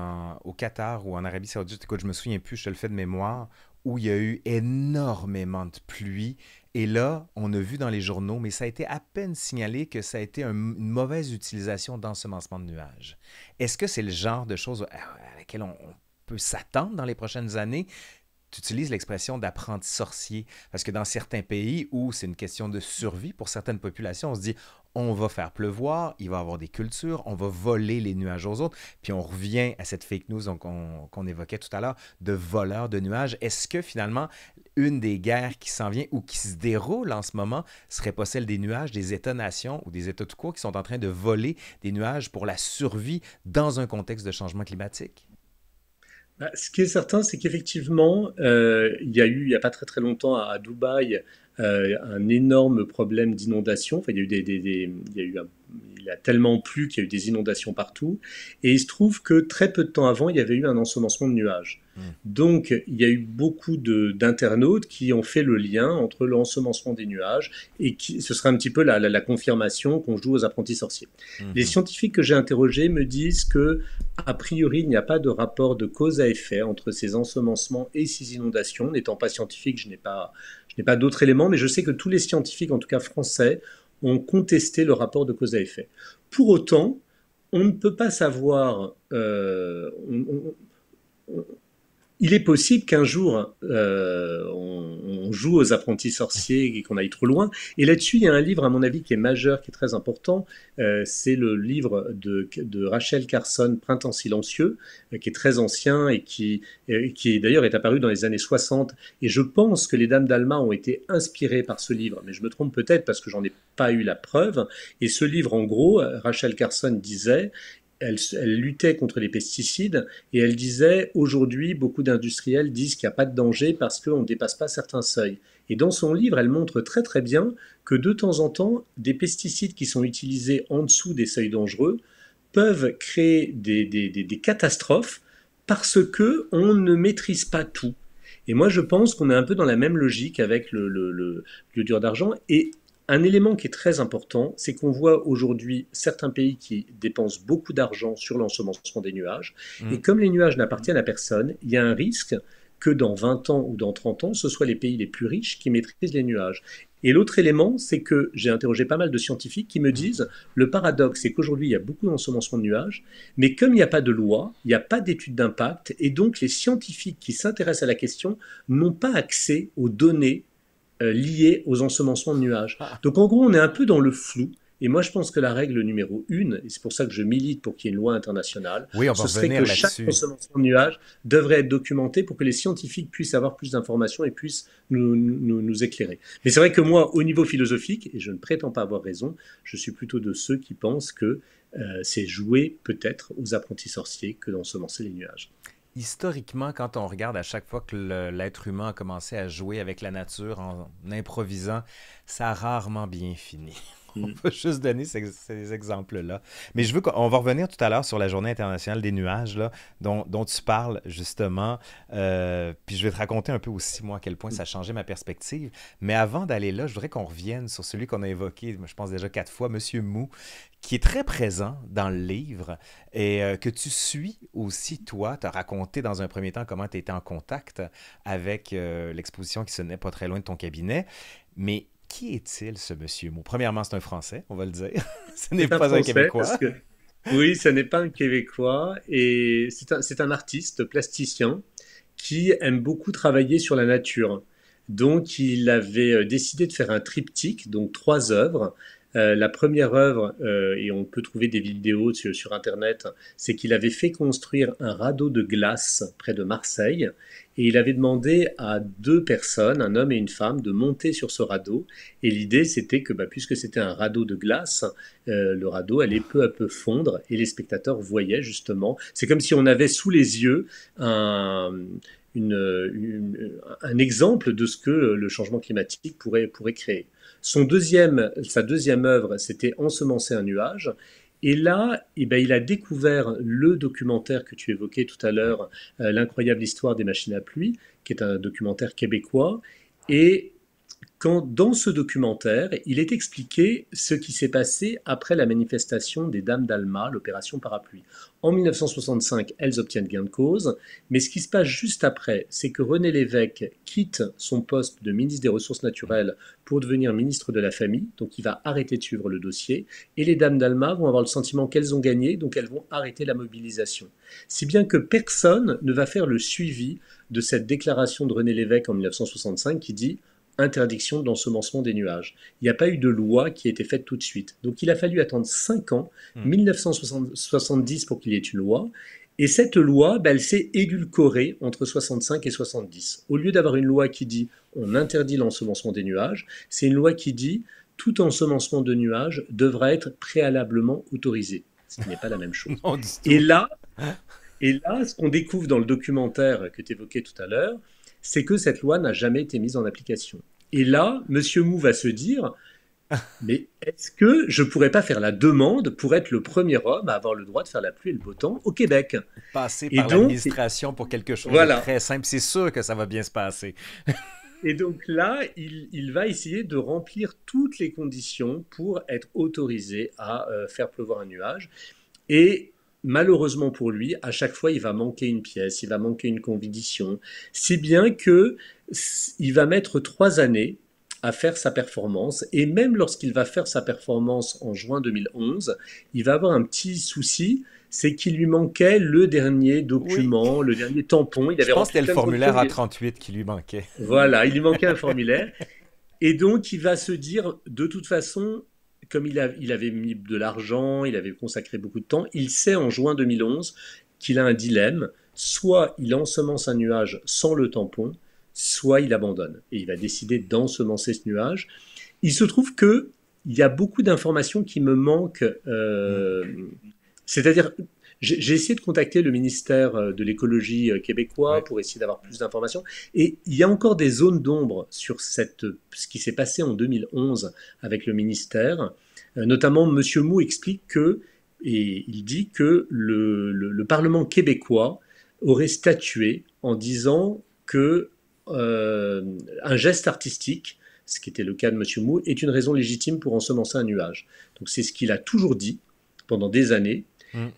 au Qatar ou en Arabie Saoudite, écoute, je me souviens plus, je te le fais de mémoire, où il y a eu énormément de pluie. Et là, on a vu dans les journaux, mais ça a été à peine signalé que ça a été une mauvaise utilisation d'ensemencement de nuages. Est-ce que c'est le genre de choses à, laquelle on peut s'attendre dans les prochaines années? tu utilises l'expression d'apprenti sorcier, parce que dans certains pays où c'est une question de survie pour certaines populations, on se dit on va faire pleuvoir, il va y avoir des cultures, on va voler les nuages aux autres. Puis on revient à cette fake news qu'on évoquait tout à l'heure de voleurs de nuages. Est-ce que finalement, une des guerres qui s'en vient ou qui se déroule en ce moment serait pas celle des nuages, des États-nations ou des États tout court qui sont en train de voler des nuages pour la survie dans un contexte de changement climatique? Bah, ce qui est certain, c'est qu'effectivement, euh, il y a eu, il n'y a pas très très longtemps, à, Dubaï, euh, un énorme problème d'inondation. Enfin, il eu, il y a eu un il a tellement plu qu'il y a eu des inondations partout. Et il se trouve que très peu de temps avant, il y avait eu un ensemencement de nuages. Mmh. Donc, il y a eu beaucoup d'internautes qui ont fait le lien entre l'ensemencement des nuages et qui, ce sera un petit peu la, confirmation qu'on joue aux apprentis sorciers. Mmh. Les scientifiques que j'ai interrogés me disent que, a priori, il n'y a pas de rapport de cause à effet entre ces ensemencements et ces inondations. N'étant pas scientifique, je n'ai pas, je n'ai pas d'autres éléments, mais je sais que tous les scientifiques, en tout cas français, ont contesté le rapport de cause à effet. Pour autant, on ne peut pas savoir, euh, il est possible qu'un jour euh, on, joue aux apprentis sorciers et qu'on aille trop loin. Et là-dessus, il y a un livre, à mon avis, qui est majeur, qui est très important. Euh, c'est le livre de, Rachel Carson, Printemps silencieux, euh, qui est très ancien et qui, qui d'ailleurs est apparu dans les années 60. Et je pense que les Dames d'Alma ont été inspirées par ce livre, mais je me trompe peut-être parce que j'en ai pas eu la preuve. Et ce livre, en gros, Rachel Carson disait, elle, luttait contre les pesticides et elle disait aujourd'hui, beaucoup d'industriels disent qu'il n'y a pas de danger parce qu'on ne dépasse pas certains seuils. Et dans son livre, elle montre très très bien que de temps en temps, des pesticides qui sont utilisés en dessous des seuils dangereux peuvent créer des, catastrophes parce que on ne maîtrise pas tout. Et moi, je pense qu'on est un peu dans la même logique avec le, le, dur d'argent. Et un élément qui est très important, c'est qu'on voit aujourd'hui certains pays qui dépensent beaucoup d'argent sur l'ensemencement des nuages. Mmh. Et comme les nuages n'appartiennent à personne, il y a un risque que dans 20 ans ou dans 30 ans, ce soit les pays les plus riches qui maîtrisent les nuages. Et l'autre élément, c'est que j'ai interrogé pas mal de scientifiques qui me mmh. disent le paradoxe, c'est qu'aujourd'hui, il y a beaucoup d'ensemencement de nuages, mais comme il n'y a pas de loi, il n'y a pas d'étude d'impact, et donc les scientifiques qui s'intéressent à la question n'ont pas accès aux données euh, liées aux ensemencements de nuages. Ah. Donc en gros, on est un peu dans le flou. Et moi, je pense que la règle numéro une, et c'est pour ça que je milite pour qu'il y ait une loi internationale, ce serait que chaque ensemencement de nuages devrait être documenté pour que les scientifiques puissent avoir plus d'informations et puissent nous, éclairer. Mais c'est vrai que moi, au niveau philosophique, et je ne prétends pas avoir raison, je suis plutôt de ceux qui pensent que euh, c'est jouer peut-être aux apprentis sorciers que d'ensemencer les nuages historiquement, quand on regarde à chaque fois que l'être humain a commencé à jouer avec la nature en improvisant, ça a rarement bien fini. <laughs> on mm. peut juste donner ces, exemples-là. Mais je veux qu'on va revenir tout à l'heure sur la Journée internationale des nuages, là, dont, tu parles justement. Euh, puis je vais te raconter un peu aussi, moi, à quel point ça a changé ma perspective. Mais avant d'aller là, je voudrais qu'on revienne sur celui qu'on a évoqué, je pense déjà quatre fois, Monsieur Mou, qui est très présent dans le livre et euh, que tu suis aussi, toi. Tu as raconté dans un premier temps comment tu étais en contact avec euh, l'exposition qui se tenait pas très loin de ton cabinet. Mais qui est-il, ce monsieur Premièrement, c'est un Français, on va le dire. <laughs> ce n'est pas, un Québécois. Oui, ce n'est pas un Québécois. Et c'est un, un, artiste plasticien qui aime beaucoup travailler sur la nature. Donc, il avait euh, décidé de faire un triptyque, donc trois œuvres, euh, la première œuvre, euh, et on peut trouver des vidéos sur, Internet, c'est qu'il avait fait construire un radeau de glace près de Marseille, et il avait demandé à deux personnes, un homme et une femme, de monter sur ce radeau. Et l'idée, c'était que, bah, puisque c'était un radeau de glace, euh, le radeau allait peu à peu fondre, et les spectateurs voyaient justement. C'est comme si on avait sous les yeux un... exemple de ce que le changement climatique pourrait créer deuxième, sa deuxième œuvre, c'était Ensemencer un nuage. Et là, eh ben, il a découvert le documentaire que tu évoquais tout à l'heure, euh, L'incroyable histoire des machines à pluie, qui est un documentaire québécois. Et quand dans ce documentaire, il est expliqué ce qui s'est passé après la manifestation des Dames d'Alma, l'opération Parapluie. En 1965, elles obtiennent gain de cause, mais ce qui se passe juste après, c'est que René Lévesque quitte son poste de ministre des Ressources naturelles pour devenir ministre de la Famille, donc il va arrêter de suivre le dossier, et les Dames d'Alma vont avoir le sentiment qu'elles ont gagné, donc elles vont arrêter la mobilisation. Si bien que personne ne va faire le suivi de cette déclaration de René Lévesque en 1965 qui dit « interdiction d'ensemencement des nuages. Il n'y a pas eu de loi qui a été faite tout de suite. Donc il a fallu attendre 5 ans, 1970 hmm. pour qu'il y ait une loi. Et cette loi, bah, elle s'est édulcorée entre 65 et 70. Au lieu d'avoir une loi qui dit on interdit l'ensemencement des nuages, c'est une loi qui dit tout ensemencement de nuages devra être préalablement autorisé. Ce n'est pas la même chose. <laughs> et là, hein et là, ce qu'on découvre dans le documentaire que tu évoquais tout à l'heure, c'est que cette loi n'a jamais été mise en application. Et là, Monsieur Mou va se dire, <laughs> mais est-ce que je pourrais pas faire la demande pour être le premier homme à avoir le droit de faire la pluie et le beau temps au Québec Passer et par l'administration pour quelque chose de très simple, c'est sûr que ça va bien se passer. <laughs> et donc là, il, va essayer de remplir toutes les conditions pour être autorisé à euh, faire pleuvoir un nuage. Et malheureusement pour lui, à chaque fois, il va manquer une pièce, il va manquer une conviction. Si bien que il va mettre trois années à faire sa performance. Et même lorsqu'il va faire sa performance en juin 2011, il va avoir un petit souci, c'est qu'il lui manquait le dernier document, le dernier tampon. Je pense que c'était le formulaire A38 qui lui manquait. Voilà, il lui manquait un formulaire. Et donc, il va se dire, de toute façon, comme il, avait mis de l'argent, il avait consacré beaucoup de temps, il sait en juin 2011 qu'il a un dilemme. Soit il ensemence un nuage sans le tampon, soit il abandonne. Et il va décider d'ensemencer ce nuage. Il se trouve que il y a beaucoup d'informations qui me manquent. Euh, c'est-à-dire, j'ai essayé de contacter le ministère euh, de l'écologie euh, québécois pour essayer d'avoir plus d'informations. Et il y a encore des zones d'ombre sur cette, ce qui s'est passé en 2011 avec le ministère. Euh, notamment, M. Mou explique que, et il dit que le, Parlement québécois aurait statué en disant que un geste artistique, ce qui était le cas de M. Mou, est une raison légitime pour ensemencer un nuage. Donc c'est ce qu'il a toujours dit pendant des années, Mm.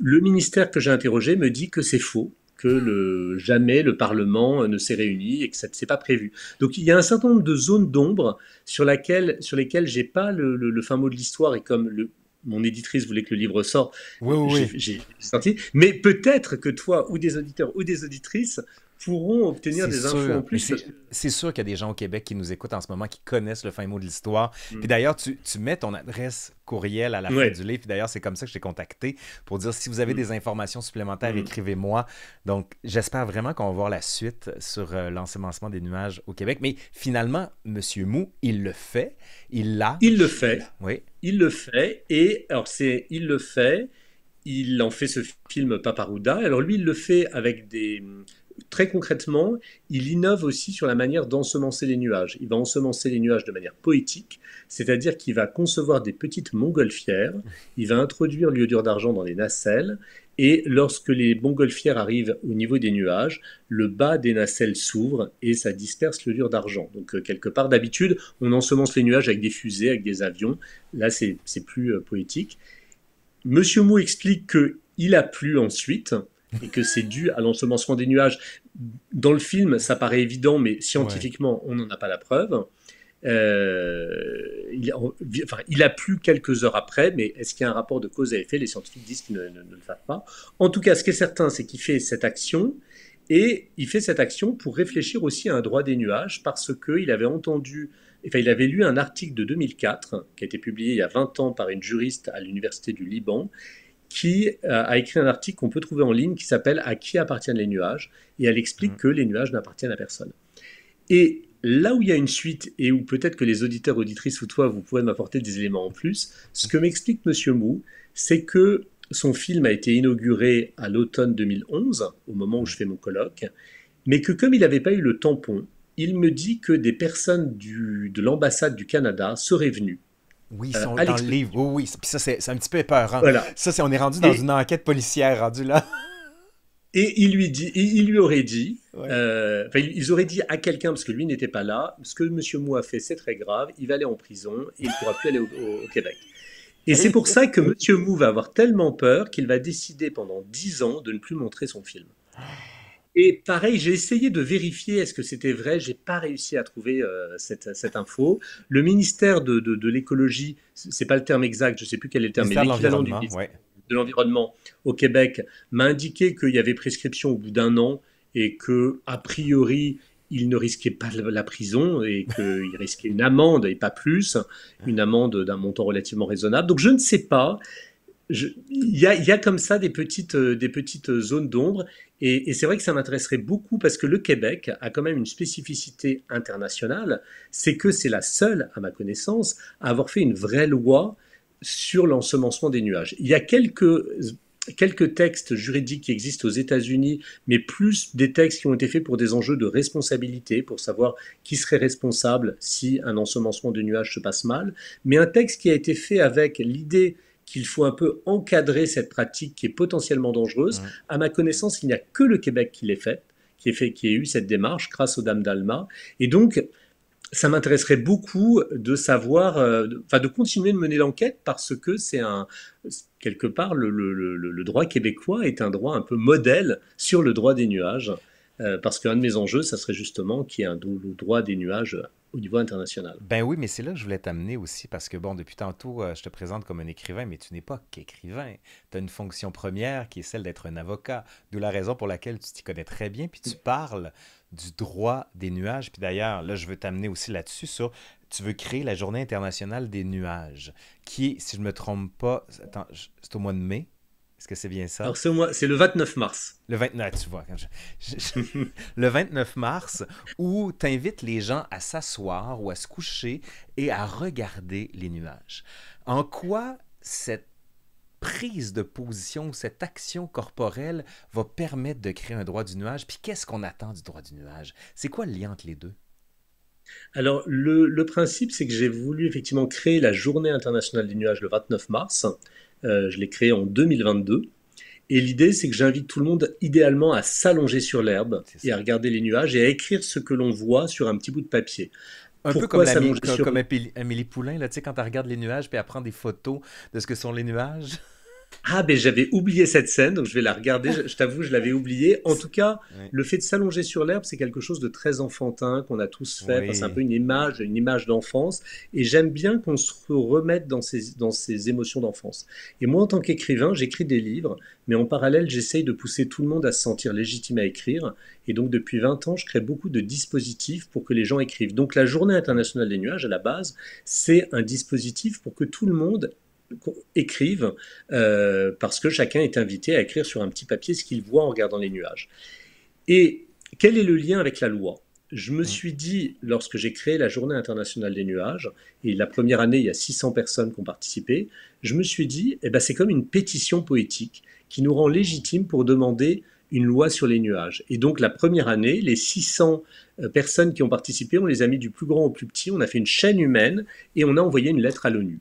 Le ministère que j'ai interrogé me dit que c'est faux, que le, jamais le Parlement ne s'est réuni et que ça ne s'est pas prévu. Donc il y a un certain nombre de zones d'ombre sur, laquelle, sur lesquelles j'ai pas le, fin mot de l'histoire et comme mon éditrice voulait que le livre sorte, j'ai senti. Mais peut-être que toi ou des auditeurs ou des auditrices pourront obtenir des infos en plus. C'est sûr qu'il y a des gens au Québec qui nous écoutent en ce moment, qui connaissent le fin mot de l'histoire. Mm. Puis d'ailleurs, tu, tu, mets ton adresse courriel à la fin du livre. Puis d'ailleurs, c'est comme ça que j'ai contacté pour dire si vous avez mm. des informations supplémentaires, mm. écrivez-moi. Donc, j'espère vraiment qu'on va voir la suite sur euh, l'ensemencement des nuages au Québec. Mais finalement, Monsieur Mou, il le fait. Il l'a. Il le fait. Oui. Il le fait. Et alors, c'est il le fait il en fait ce film Paparouda. Alors lui, il le fait avec des, très concrètement, il innove aussi sur la manière d'ensemencer les nuages. Il va ensemencer les nuages de manière poétique, c'est-à-dire qu'il va concevoir des petites montgolfières, il va introduire l'iodure d'argent dans les nacelles, et lorsque les montgolfières arrivent au niveau des nuages, le bas des nacelles s'ouvre et ça disperse l'iodure d'argent. Donc euh, quelque part, d'habitude, on ensemence les nuages avec des fusées, avec des avions. Là, c'est plus euh, poétique. Monsieur Mou explique que il a plu ensuite, et que c'est dû à l'ensemencement des nuages. Dans le film, ça paraît évident, mais scientifiquement, on n'en a pas la preuve. Euh, il, a, enfin, il, a plu quelques heures après, mais est-ce qu'il y a un rapport de cause à effet Les scientifiques disent qu'ils ne, le savent pas. En tout cas, ce qui est certain, c'est qu'il fait cette action, et il fait cette action pour réfléchir aussi à un droit des nuages, parce qu'il avait entendu, enfin, il avait lu un article de 2004, qui a été publié il y a 20 ans par une juriste à l'université du Liban, qui euh, a écrit un article qu'on peut trouver en ligne qui s'appelle À qui appartiennent les nuages et elle explique mm. que les nuages n'appartiennent à personne. Et là où il y a une suite et où peut-être que les auditeurs, auditrices ou toi, vous pouvez m'apporter des éléments en plus, ce que m'explique Monsieur Mou, c'est que son film a été inauguré à l'automne 2011, au moment où je fais mon colloque, mais que comme il n'avait pas eu le tampon, il me dit que des personnes du, de l'ambassade du Canada seraient venues oui, euh, sont dans le livre. Oui, oui. Puis ça, c'est un petit peu épeurant. Voilà. Ça, c'est on est rendu dans une enquête policière, rendu là. <laughs> Et il lui dit, il lui aurait dit, euh, enfin, ils auraient dit à quelqu'un parce que lui n'était pas là. Ce que Monsieur Mou a fait, c'est très grave. Il va aller en prison et il pourra plus aller au, Québec. Et c'est pour ça que Monsieur Mou va avoir tellement peur qu'il va décider pendant dix ans de ne plus montrer son film. Ah. Et pareil, j'ai essayé de vérifier est-ce que c'était vrai. J'ai pas réussi à trouver euh, cette, cette, info. Le ministère de, de, de l'écologie, c'est pas le terme exact, je sais plus quel est le terme, mais l'équivalent ministère de l'environnement au Québec m'a indiqué qu'il y avait prescription au bout d'un an et que a priori il ne risquait pas la prison et <laughs> qu'il risquait une amende et pas plus, une amende d'un montant relativement raisonnable. Donc je ne sais pas il y a, comme ça des petites, euh, des petites zones d'ombre. Et, c'est vrai que ça m'intéresserait beaucoup parce que le Québec a quand même une spécificité internationale, c'est que c'est la seule, à ma connaissance, à avoir fait une vraie loi sur l'ensemencement des nuages. Il y a quelques quelques textes juridiques qui existent aux États-Unis, mais plus des textes qui ont été faits pour des enjeux de responsabilité, pour savoir qui serait responsable si un ensemencement de nuages se passe mal, mais un texte qui a été fait avec l'idée qu'il faut un peu encadrer cette pratique qui est potentiellement dangereuse. À ma connaissance, il n'y a que le Québec qui l'ait fait, qui est fait, qui ait eu cette démarche grâce aux dames d'Alma. Et donc, ça m'intéresserait beaucoup de savoir, euh, de, de continuer de mener l'enquête parce que c'est un, quelque part, le, droit québécois est un droit un peu modèle sur le droit des nuages. Euh, parce qu'un de mes enjeux, ça serait justement qu'il y ait un droit des nuages euh, au niveau international. Ben oui, mais c'est là que je voulais t'amener aussi, parce que bon, depuis tantôt, euh, je te présente comme un écrivain, mais tu n'es pas qu'écrivain. Tu as une fonction première qui est celle d'être un avocat, d'où la raison pour laquelle tu t'y connais très bien, puis tu mm. parles du droit des nuages. Puis d'ailleurs, là, je veux t'amener aussi là-dessus sur tu veux créer la Journée internationale des nuages, qui, si je ne me trompe pas, c'est au mois de mai. Est-ce que c'est bien ça? Alors, mois, c'est le 29 mars. Le 29, ah, tu vois. <laughs> le 29 mars, où tu invites les gens à s'asseoir ou à se coucher et à regarder les nuages. En quoi cette prise de position, cette action corporelle va permettre de créer un droit du nuage? Puis qu'est-ce qu'on attend du droit du nuage? C'est quoi le lien entre les deux? Alors, le, le principe, c'est que j'ai voulu effectivement créer la journée internationale des nuages le 29 mars. Euh, je l'ai créé en 2022. Et l'idée, c'est que j'invite tout le monde idéalement à s'allonger sur l'herbe et à regarder les nuages et à écrire ce que l'on voit sur un petit bout de papier. Un peu comme, Amélie Poulain, quand elle regarde les nuages puis elle prend des photos de ce que sont les nuages. Ah, ben j'avais oublié cette scène, donc je vais la regarder. Je, t'avoue, je l'avais oubliée. En tout cas, le fait de s'allonger sur l'herbe, c'est quelque chose de très enfantin qu'on a tous fait. c'est un peu une image, une image d'enfance. Et j'aime bien qu'on se remette dans ces, dans ces émotions d'enfance. Et moi, en tant qu'écrivain, j'écris des livres, mais en parallèle, j'essaye de pousser tout le monde à se sentir légitime à écrire. Et donc, depuis 20 ans, je crée beaucoup de dispositifs pour que les gens écrivent. Donc, la Journée internationale des nuages, à la base, c'est un dispositif pour que tout le monde écrivent, euh, parce que chacun est invité à écrire sur un petit papier ce qu'il voit en regardant les nuages. Et quel est le lien avec la loi Je me mm. suis dit, lorsque j'ai créé la Journée internationale des nuages, et la première année, il y a 600 personnes qui ont participé, je me suis dit, eh ben, c'est comme une pétition poétique qui nous rend légitime pour demander une loi sur les nuages. Et donc la première année, les 600 euh, personnes qui ont participé, on les a mis du plus grand au plus petit, on a fait une chaîne humaine et on a envoyé une lettre à l'ONU.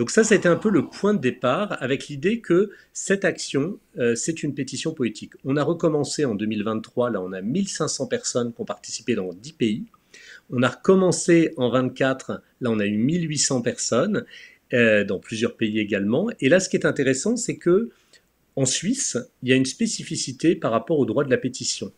Donc ça, c'était un peu le point de départ avec l'idée que cette action, euh, c'est une pétition poétique. On a recommencé en 2023, là on a 1500 personnes qui ont participé dans 10 pays. On a recommencé en 24, là on a eu 1800 personnes euh, dans plusieurs pays également. Et là, ce qui est intéressant, c'est que en Suisse, il y a une spécificité par rapport au droit de la pétition.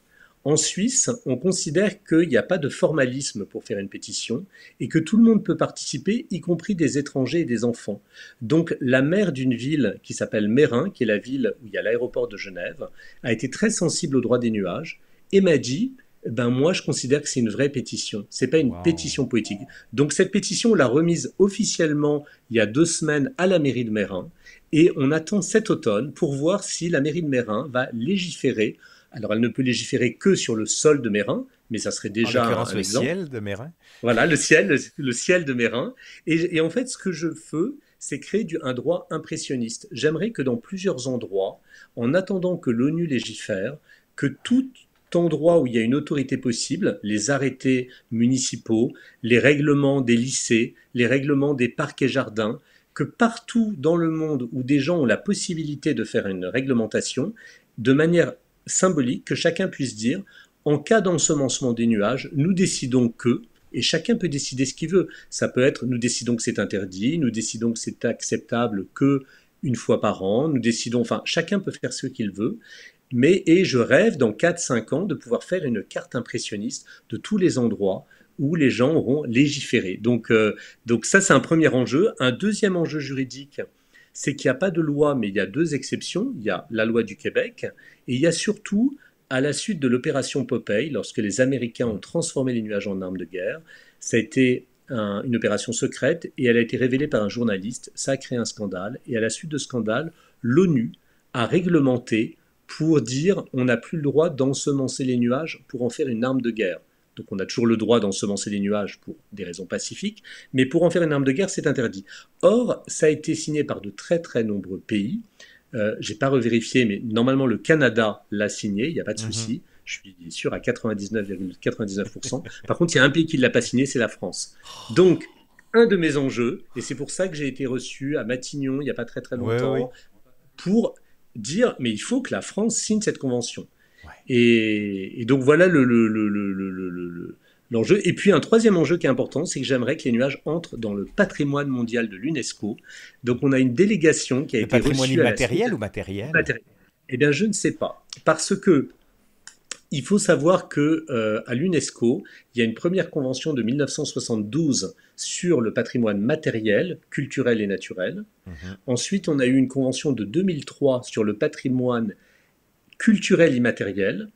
En Suisse, on considère qu'il n'y a pas de formalisme pour faire une pétition et que tout le monde peut participer, y compris des étrangers et des enfants. Donc la maire d'une ville qui s'appelle Mérin, qui est la ville où il y a l'aéroport de Genève, a été très sensible au droit des nuages et m'a dit ben moi je considère que c'est une vraie pétition, c'est pas une pétition poétique. Donc cette pétition, on l'a remise officiellement il y a deux semaines à la mairie de Mérin et on attend cet automne pour voir si la mairie de Mérin va légiférer alors, elle ne peut légiférer que sur le sol de Mérin, mais ça serait déjà un le exemple. ciel de Mérin. Voilà, le ciel, le, ciel de Mérin. Et, et, en fait, ce que je veux, c'est créer du, un droit impressionniste. J'aimerais que dans plusieurs endroits, en attendant que l'ONU légifère, que tout endroit où il y a une autorité possible, les arrêtés municipaux, les règlements des lycées, les règlements des parcs et jardins, que partout dans le monde où des gens ont la possibilité de faire une réglementation, de manière symbolique que chacun puisse dire, en cas d'ensemencement des nuages, nous décidons que, et chacun peut décider ce qu'il veut. Ça peut être nous décidons que c'est interdit, nous décidons que c'est acceptable que une fois par an, nous décidons, enfin chacun peut faire ce qu'il veut. Mais et je rêve dans 4-5 ans de pouvoir faire une carte impressionniste de tous les endroits où les gens auront légiféré. Donc, euh, donc ça c'est un premier enjeu. Un deuxième enjeu juridique, c'est qu'il n'y a pas de loi, mais il y a deux exceptions. Il y a la loi du Québec et il y a surtout, à la suite de l'opération Popeye, lorsque les Américains ont transformé les nuages en armes de guerre, ça a été une opération secrète et elle a été révélée par un journaliste. Ça a créé un scandale. Et à la suite de scandale, l'ONU a réglementé pour dire on n'a plus le droit d'ensemencer les nuages pour en faire une arme de guerre. Donc on a toujours le droit d'ensemencer les nuages pour des raisons pacifiques, mais pour en faire une arme de guerre, c'est interdit. Or, ça a été signé par de très très nombreux pays. Je euh, J'ai pas revérifié, mais normalement le Canada l'a signé, il n'y a pas de mhm. souci. Je suis sûr à 99,99%. Par contre, il y a un pays qui ne l'a pas signé, c'est la France. Oh. Donc, un de mes enjeux, et c'est pour ça que j'ai été reçu à Matignon il n'y a pas très très longtemps, pour dire, mais il faut que la France signe cette convention. Et, donc voilà le, le, le, et puis un troisième enjeu qui est important, c'est que j'aimerais que les nuages entrent dans le patrimoine mondial de l'UNESCO. Donc on a une délégation qui a le été patrimoine immatériel ou matériel Matériel. Eh bien, je ne sais pas, parce que il faut savoir que euh, à l'UNESCO, il y a une première convention de 1972 sur le patrimoine matériel, culturel et naturel. Mhm. Ensuite, on a eu une convention de 2003 sur le patrimoine culturel immatériel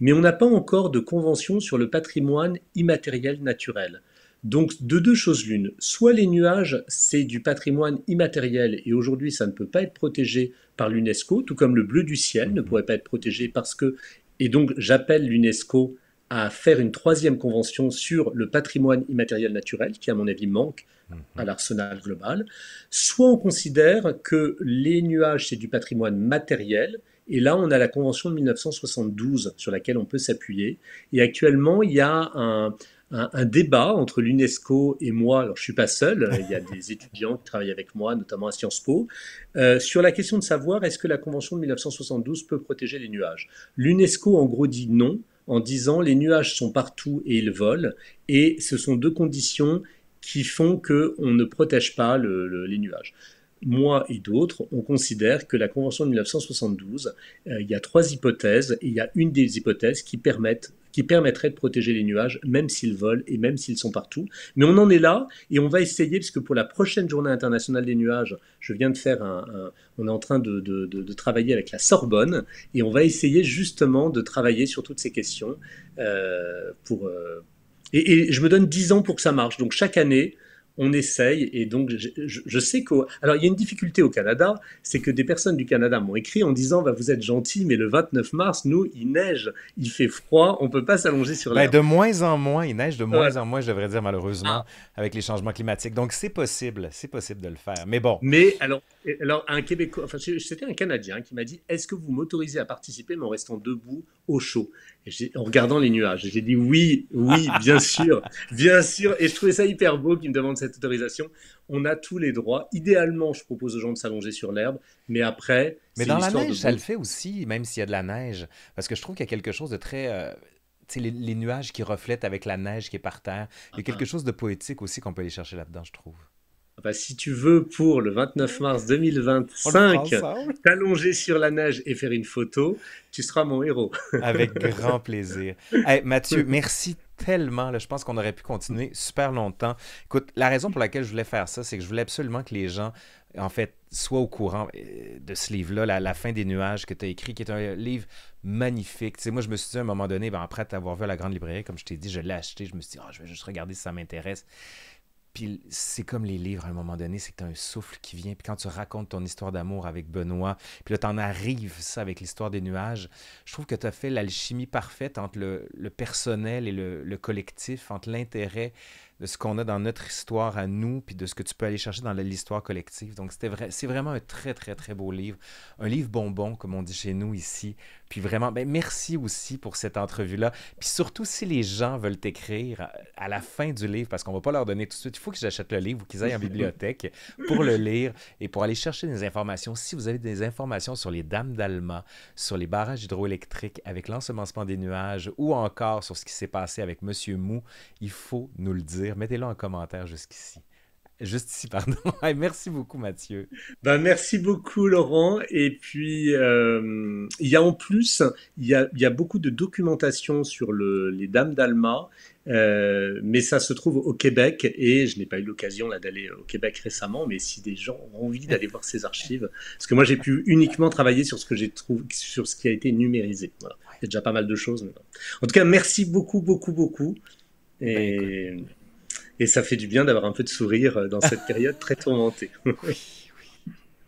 mais on n'a pas encore de convention sur le patrimoine immatériel naturel. Donc de deux choses l'une, soit les nuages, c'est du patrimoine immatériel et aujourd'hui ça ne peut pas être protégé par l'UNESCO, tout comme le bleu du ciel ne mhm. pourrait pas être protégé parce que, et donc j'appelle l'UNESCO à faire une troisième convention sur le patrimoine immatériel naturel, qui à mon avis manque mhm. à l'arsenal global, soit on considère que les nuages, c'est du patrimoine matériel, et là, on a la Convention de 1972 sur laquelle on peut s'appuyer. Et actuellement, il y a un, débat entre l'UNESCO et moi. Alors, je suis pas seul. Euh, il y a <laughs> des étudiants qui travaillent avec moi, notamment à Sciences Po, euh, sur la question de savoir est-ce que la Convention de 1972 peut protéger les nuages. L'UNESCO, en gros, dit non en disant les nuages sont partout et ils volent. Et ce sont deux conditions qui font qu'on ne protège pas les nuages moi et d'autres, on considère que la Convention de 1972, euh, il y a trois hypothèses, et il y a une des hypothèses qui, qui permettrait de protéger les nuages, même s'ils volent et même s'ils sont partout. Mais on en est là, et on va essayer, puisque pour la prochaine journée internationale des nuages, je viens de faire un... on est en train de, travailler avec la Sorbonne, et on va essayer justement de travailler sur toutes ces questions euh, pour... Euh, et, je me donne dix ans pour que ça marche. Donc chaque année, on essaye. Et donc, je, sais qu'au. Alors, il y a une difficulté au Canada, c'est que des personnes du Canada m'ont écrit en disant bah, Vous êtes gentil, mais le 29 mars, nous, il neige, il fait froid, on ne peut pas s'allonger sur ben, la. de moins en moins, il neige de moins en moins, je devrais dire, malheureusement, ah. avec les changements climatiques. Donc, c'est possible, c'est possible de le faire. Mais bon. Mais alors, alors un Québécois, enfin, c'était un Canadien qui m'a dit Est-ce que vous m'autorisez à participer, mais en restant debout au chaud en regardant les nuages. J'ai dit oui, oui, bien <laughs> sûr, bien sûr. Et je trouvais ça hyper beau qu'ils me demandent cette autorisation. On a tous les droits. Idéalement, je propose aux gens de s'allonger sur l'herbe, mais après. Mais dans la neige, ça le fait aussi, même s'il y a de la neige. Parce que je trouve qu'il y a quelque chose de très. Euh, tu sais, les, les, nuages qui reflètent avec la neige qui est par terre. Il y a ah, ah. quelque chose de poétique aussi qu'on peut aller chercher là-dedans, je trouve si tu veux, pour le 29 mars 2025, t'allonger sur la neige et faire une photo, tu seras mon héros. <laughs> Avec grand plaisir. Mathieu, merci tellement. je pense qu'on aurait pu continuer super longtemps. Écoute, la raison pour laquelle je voulais faire ça, c'est que je voulais absolument que les gens, en fait, soient au courant euh, de ce livre-là, la, fin des nuages que tu as écrit, qui est un euh, livre magnifique. Tu moi, je me suis dit à un moment donné, ben, après t'avoir vu à la grande librairie, comme je t'ai dit, je l'ai acheté. Je me suis dit, ah, je vais juste regarder si ça m'intéresse. Puis c'est comme les livres à un moment donné, c'est que tu as un souffle qui vient. Puis quand tu racontes ton histoire d'amour avec Benoît, puis là, tu en arrives, ça, avec l'histoire des nuages, je trouve que tu as fait l'alchimie parfaite entre le, personnel et le collectif, entre l'intérêt de ce qu'on a dans notre histoire à nous, puis de ce que tu peux aller chercher dans l'histoire collective. Donc, c'était vrai, c'est vraiment un très, très, très beau livre. Un livre bonbon, comme on dit chez nous ici. Puis vraiment, ben, merci aussi pour cette entrevue-là. Puis surtout, si les gens veulent t'écrire à la fin du livre, parce qu'on va pas leur donner tout de suite, il faut que j'achète le livre ou qu'ils aillent en bibliothèque pour le lire et pour aller chercher des informations. Si vous avez des informations sur les dames d'Alma, sur les barrages hydroélectriques avec l'ensemencement des nuages ou encore sur ce qui s'est passé avec Monsieur Mou, il faut nous le dire Mettez-le en commentaire jusqu'ici. Juste ici, <laughs> pardon. merci beaucoup, Mathieu. Ben, merci beaucoup, Laurent. Et puis, euh, il y a en plus, il y a, il y a beaucoup de documentation sur les Dames d'Alma, euh, mais ça se trouve au Québec. Et je n'ai pas eu l'occasion d'aller au Québec récemment, mais si des gens ont envie d'aller voir ces archives, parce que moi, j'ai pu uniquement travailler sur ce, que j'ai trouvé, sur ce qui a été numérisé. Il y a déjà pas mal de choses. En tout cas, merci beaucoup, beaucoup, beaucoup. Et... Ben, et ça fait du bien d'avoir un peu de sourire euh, dans cette période très tourmentée. <laughs>